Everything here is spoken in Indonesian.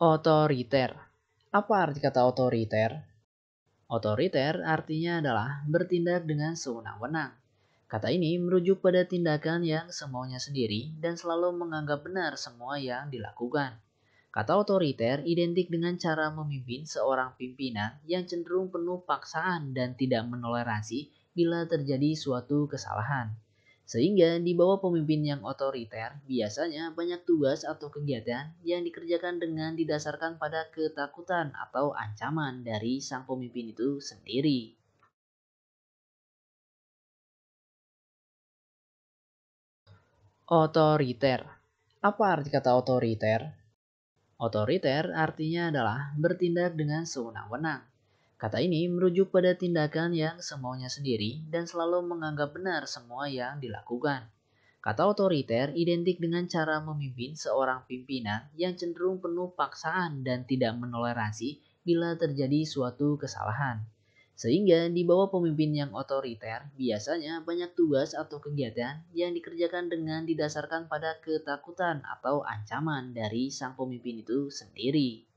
Otoriter. Apa arti kata otoriter? Otoriter artinya adalah bertindak dengan sewenang-wenang. Kata ini merujuk pada tindakan yang semuanya sendiri dan selalu menganggap benar semua yang dilakukan. Kata otoriter identik dengan cara memimpin seorang pimpinan yang cenderung penuh paksaan dan tidak menoleransi bila terjadi suatu kesalahan. Sehingga di bawah pemimpin yang otoriter, biasanya banyak tugas atau kegiatan yang dikerjakan dengan didasarkan pada ketakutan atau ancaman dari sang pemimpin itu sendiri. Otoriter. Apa arti kata otoriter? Otoriter artinya adalah bertindak dengan sewenang-wenang Kata ini merujuk pada tindakan yang semuanya sendiri dan selalu menganggap benar semua yang dilakukan. Kata otoriter identik dengan cara memimpin seorang pimpinan yang cenderung penuh paksaan dan tidak menoleransi bila terjadi suatu kesalahan. Sehingga di bawah pemimpin yang otoriter biasanya banyak tugas atau kegiatan yang dikerjakan dengan didasarkan pada ketakutan atau ancaman dari sang pemimpin itu sendiri.